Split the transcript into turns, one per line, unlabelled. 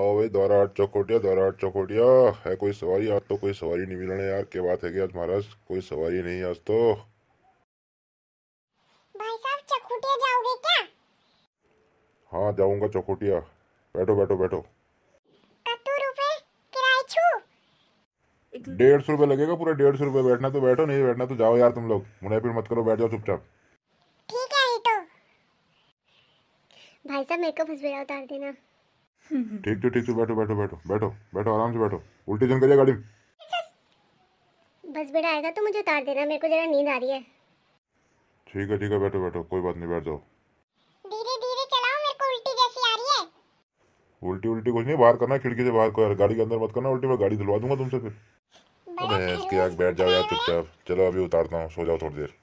आओ भाई द्वारा आठ चौकोटिया द्वारा आठ चौकोटिया है कोई सवारी आज तो कोई सवारी नहीं मिलने यार क्या बात है कि आज महाराज कोई सवारी नहीं आज तो भाई साहब चौकोटिया जाओगे क्या हाँ जाऊंगा चौकोटिया बैठो बैठो बैठो डेढ़ सौ रुपए लगेगा पूरा डेढ़ सौ रुपए बैठना तो बैठो नहीं बैठना तो जाओ यार तुम लोग मुनाफिर मत करो बैठ जाओ चुपचाप ठीक है तो
भाई साहब मेरे को फंस उतार
देना
ठीक तो ठीक से बैठो बैठो बैठो बैठो बैठो आराम से बैठो उल्टी जन करिए गाड़ी
बस बेटा आएगा तो मुझे उतार देना मेरे को जरा नींद आ रही है
ठीक है ठीक है बैठो बैठो कोई बात नहीं बैठ जाओ धीरे धीरे चलाओ मेरे को उल्टी जैसी आ रही है उल्टी उल्टी कुछ नहीं बाहर करना खिड़की से बाहर को यार गाड़ी के अंदर मत करना उल्टी मैं गाड़ी धुलवा दूंगा तुमसे फिर अरे इसके आग बैठ जाओ यार चुपचाप चलो अभी उतारता हूँ सो जाओ थोड़ी देर